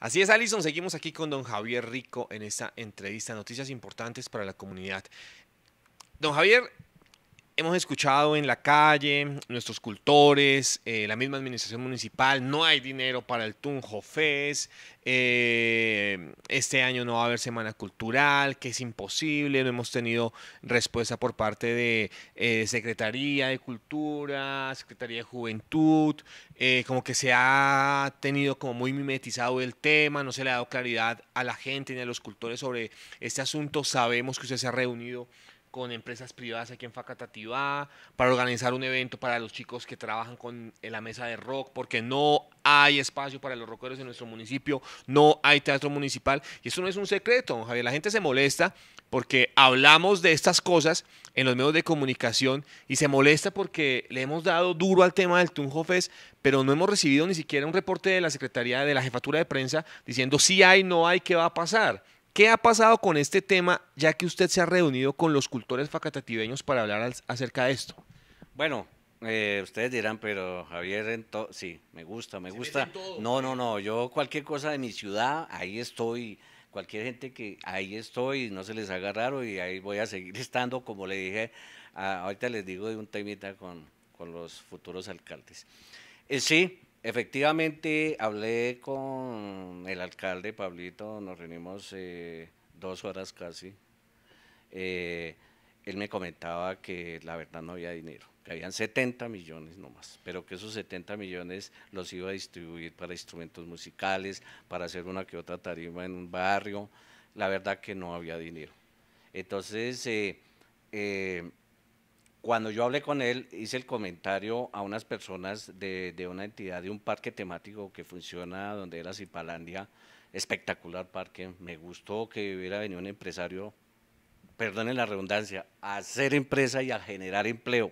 Así es, Alison, seguimos aquí con don Javier Rico en esta entrevista, noticias importantes para la comunidad. Don Javier, hemos escuchado en la calle, nuestros cultores, eh, la misma administración municipal, no hay dinero para el Tunjo Fest, eh, este año no va a haber semana cultural, que es imposible, no hemos tenido respuesta por parte de eh, Secretaría de Cultura, Secretaría de Juventud, como que se ha tenido como muy mimetizado el tema, no se le ha dado claridad a la gente ni a los cultores sobre este asunto, sabemos que usted se ha reunido con empresas privadas aquí en Facatativá, para organizar un evento para los chicos que trabajan con, la mesa de rock, porque no hay espacio para los rockeros en nuestro municipio, no hay teatro municipal. Y eso no es un secreto, Javier, la gente se molesta porque hablamos de estas cosas en los medios de comunicación y se molesta porque le hemos dado duro al tema del Tunjo pero no hemos recibido ni siquiera un reporte de la Secretaría de la Jefatura de Prensa diciendo si hay, no hay, qué va a pasar. ¿Qué ha pasado con este tema, ya que usted se ha reunido con los cultores facatativeños para hablar acerca de esto? Bueno, eh, ustedes dirán, pero Javier, sí, me gusta, me gusta. No, no, no, yo cualquier cosa de mi ciudad, ahí estoy. Cualquier gente que ahí estoy, no se les haga raro y ahí voy a seguir estando, como le dije, ahorita les digo de un temita con, con los futuros alcaldes. Eh, sí, Efectivamente, hablé con el alcalde Pablito, nos reunimos eh, dos horas casi. Eh, él me comentaba que la verdad no había dinero, que habían 70 millones nomás, pero que esos 70 millones los iba a distribuir para instrumentos musicales, para hacer una que otra tarima en un barrio. La verdad que no había dinero. Entonces, eh, cuando yo hablé con él, hice el comentario a unas personas de, una entidad, de un parque temático que funciona donde era Zipalandia, espectacular parque, me gustó que hubiera venido un empresario, perdonen la redundancia, a hacer empresa y a generar empleo.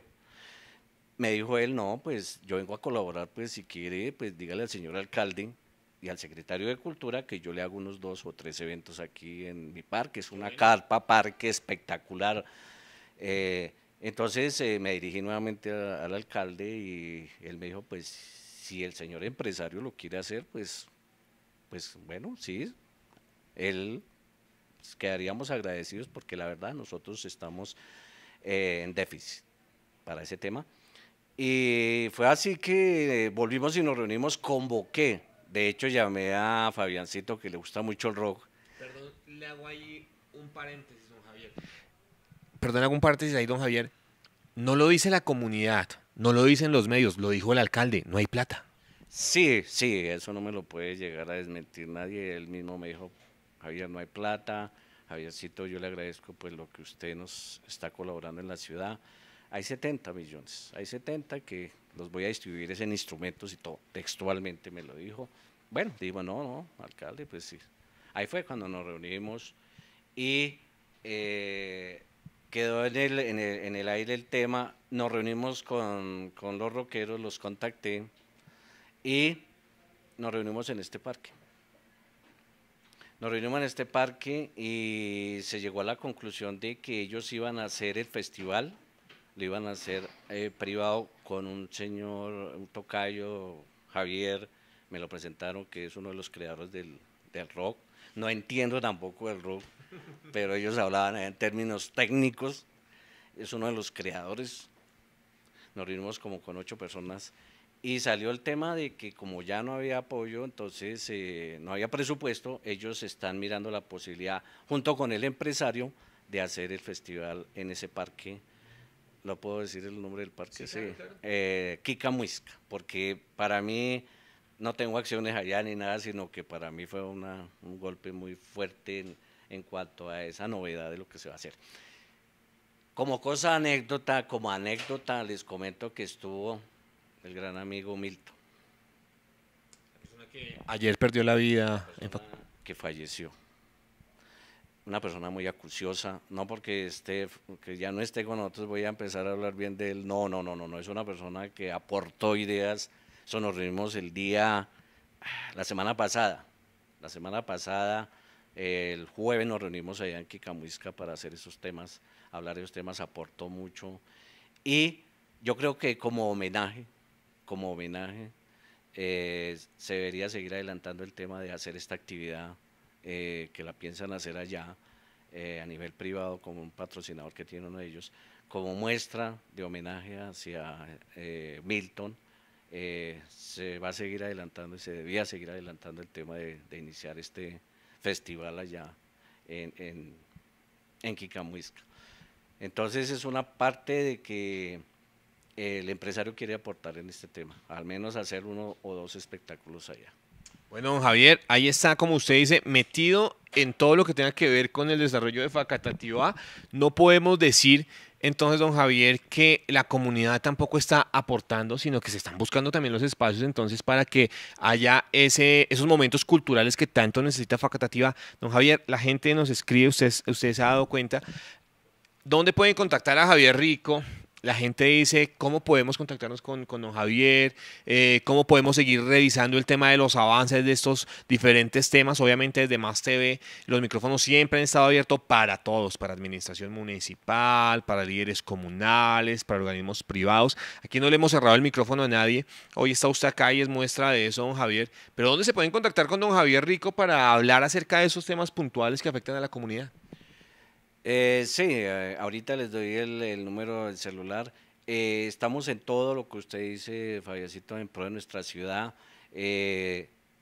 Me dijo él, no, pues yo vengo a colaborar, pues si quiere, pues dígale al señor alcalde y al secretario de Cultura que yo le hago unos dos o tres eventos aquí en mi parque, es una carpa parque espectacular. Eh, entonces eh, me dirigí nuevamente al alcalde y él me dijo, pues si el señor empresario lo quiere hacer, pues, pues bueno, sí, él pues, quedaríamos agradecidos porque la verdad nosotros estamos eh, en déficit para ese tema. Y fue así que eh, volvimos y nos reunimos, convoqué, de hecho llamé a Fabiancito que le gusta mucho el rock. Perdón, le hago ahí un paréntesis, don Javier perdón, algún parte dice ahí, don Javier, no lo dice la comunidad, no lo dicen los medios, lo dijo el alcalde, no hay plata. Sí, sí, eso no me lo puede llegar a desmentir nadie. Él mismo me dijo, Javier, no hay plata. Javiercito, yo le agradezco pues lo que usted nos está colaborando en la ciudad. Hay 70 millones, hay 70 que los voy a distribuir en instrumentos y todo. Textualmente me lo dijo. Bueno, digo, no, no, alcalde, pues sí. Ahí fue cuando nos reunimos y eh, quedó en el, aire el tema, nos reunimos con, los rockeros, los contacté y nos reunimos en este parque. Nos reunimos en este parque y se llegó a la conclusión de que ellos iban a hacer el festival, lo iban a hacer eh, privado con un señor, un tocayo, Javier, me lo presentaron, que es uno de los creadores del, del rock. No entiendo tampoco el rock, pero ellos hablaban en términos técnicos. Es uno de los creadores. Nos reunimos como con ocho personas y salió el tema de que como ya no había apoyo, entonces eh, no había presupuesto, ellos están mirando la posibilidad, junto con el empresario, de hacer el festival en ese parque. ¿Lo puedo decir el nombre del parque? Sí, eh, Kika Muisca. porque para mí no tengo acciones allá ni nada, sino que para mí fue un golpe muy fuerte en cuanto a esa novedad de lo que se va a hacer. Como cosa anécdota, como anécdota, les comento que estuvo el gran amigo Milton. La que ayer perdió la vida. que falleció. Una persona muy acuciosa, no porque esté, que ya no esté con nosotros, voy a empezar a hablar bien de él. No, no, no, no, no. Es una persona que aportó ideas. Eso nos reunimos el día, la semana pasada. La semana pasada el jueves nos reunimos allá en Quicamuisca para hacer esos temas, hablar de esos temas, aportó mucho. Y yo creo que como homenaje, como homenaje, eh, se debería seguir adelantando el tema de hacer esta actividad eh, que la piensan hacer allá eh, a nivel privado como un patrocinador que tiene uno de ellos, como muestra de homenaje hacia Milton. se va a seguir adelantando y se debía seguir adelantando el tema de iniciar este, festival allá en, en, Quicamuisca. Entonces es una parte de que eh, el empresario quiere aportar en este tema, al menos hacer uno o dos espectáculos allá. Bueno, don Javier, ahí está, como usted dice, metido en todo lo que tenga que ver con el desarrollo de Facatativa, No podemos decir entonces, don Javier, que la comunidad tampoco está aportando, sino que se están buscando también los espacios entonces para que haya ese, esos momentos culturales que tanto necesita Facatativa. Don Javier, la gente nos escribe, usted, usted se ha dado cuenta, ¿dónde pueden contactar a Javier Rico? la gente dice cómo podemos contactarnos con, don Javier, eh, cómo podemos seguir revisando el tema de los avances de estos diferentes temas. Obviamente desde Más TV los micrófonos siempre han estado abiertos para todos, para administración municipal, para líderes comunales, para organismos privados. Aquí no le hemos cerrado el micrófono a nadie. Hoy está usted acá y es muestra de eso, don Javier. Pero ¿dónde se pueden contactar con don Javier Rico para hablar acerca de esos temas puntuales que afectan a la comunidad? Eh, sí, eh, ahorita les doy el, número del celular. Eh, estamos en todo lo que usted dice, Fabiacito, en pro de nuestra ciudad.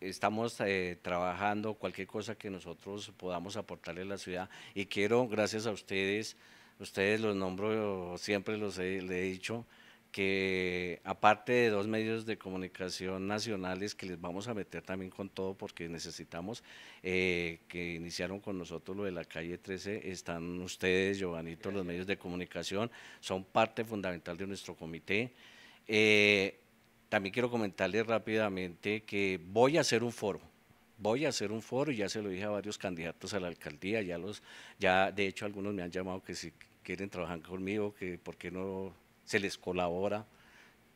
estamos trabajando cualquier cosa que nosotros podamos aportarle a la ciudad. Y quiero, gracias a ustedes, ustedes los nombro, siempre los he dicho, que aparte de dos medios de comunicación nacionales que les vamos a meter también con todo porque necesitamos eh, que iniciaron con nosotros lo de la calle 13, están ustedes, Giovanito, los medios de comunicación, son parte fundamental de nuestro comité. Eh, también quiero comentarles rápidamente que voy a hacer un foro, voy a hacer un foro y ya se lo dije a varios candidatos a la alcaldía, ya los, ya de hecho algunos me han llamado que si quieren trabajar conmigo, que por qué no se les colabora,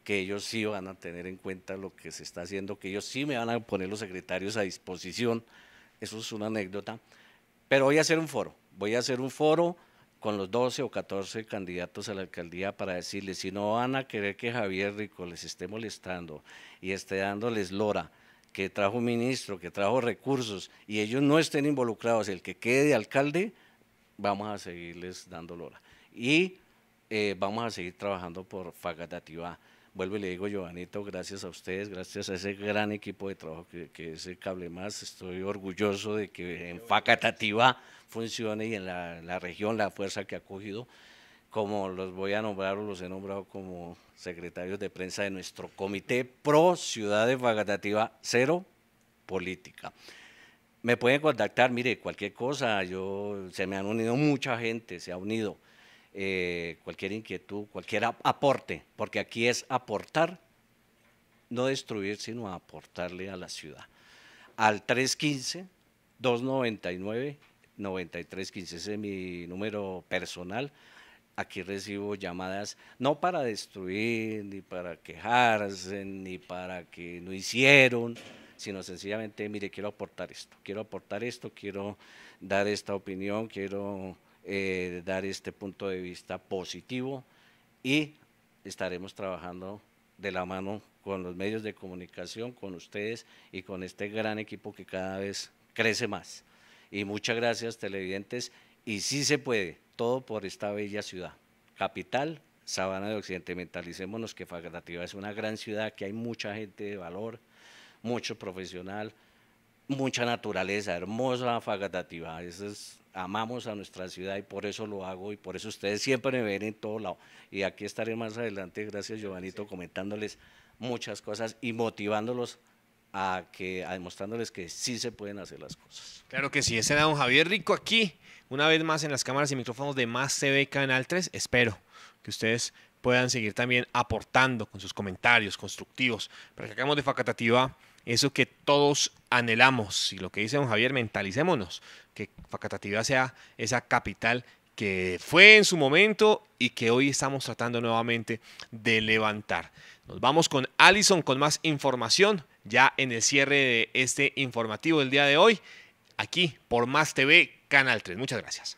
que ellos sí van a tener en cuenta lo que se está haciendo, que ellos sí me van a poner los secretarios a disposición. Eso es una anécdota. Pero voy a hacer un foro, voy a hacer un foro con los 12 o 14 candidatos a la alcaldía para decirles, si no van a querer que Javier Rico les esté molestando y esté dándoles lora, que trajo un ministro, que trajo recursos, y ellos no estén involucrados, el que quede alcalde, vamos a seguirles dando lora. Y eh, vamos a seguir trabajando por Facatativá. Vuelvo y le digo, Giovanito, gracias a ustedes, gracias a ese gran equipo de trabajo que, es el Cable Más. Estoy orgulloso de que en Facatativá funcione y en la, región la fuerza que ha cogido como los voy a nombrar o los he nombrado como secretarios de prensa de nuestro comité pro Ciudad de Cero Política. Me pueden contactar, mire, cualquier cosa, yo se me han unido mucha gente, se ha unido. Eh, cualquier inquietud, cualquier aporte, porque aquí es aportar, no destruir, sino aportarle a la ciudad. Al 315-299-9315, ese es mi número personal. Aquí recibo llamadas no para destruir, ni para quejarse, ni para que no hicieron, sino sencillamente, mire, quiero aportar esto, quiero aportar esto, quiero dar esta opinión, quiero eh, dar este punto de vista positivo y estaremos trabajando de la mano con los medios de comunicación, con ustedes y con este gran equipo que cada vez crece más. Y muchas gracias televidentes y sí se puede, todo por esta bella ciudad, capital, Sabana de Occidente, mentalicémonos que Facultativa es una gran ciudad, que hay mucha gente de valor, mucho profesional, mucha naturaleza, hermosa Fagatativá, eso es amamos a nuestra ciudad y por eso lo hago y por eso ustedes siempre me ven en todo lado. Y aquí estaré más adelante, gracias Giovanito, comentándoles muchas cosas y motivándolos a que a demostrándoles que sí se pueden hacer las cosas. Claro que sí, ese era don Javier Rico aquí, una vez más en las cámaras y micrófonos de Más TV Canal 3. Espero que ustedes puedan seguir también aportando con sus comentarios constructivos para que acabemos de Facatativa eso que todos anhelamos. Y lo que dice don Javier, mentalicémonos, que Facatatividad sea esa capital que fue en su momento y que hoy estamos tratando nuevamente de levantar. Nos vamos con Alison con más información ya en el cierre de este informativo del día de hoy, aquí por Más TV Canal 3. Muchas gracias.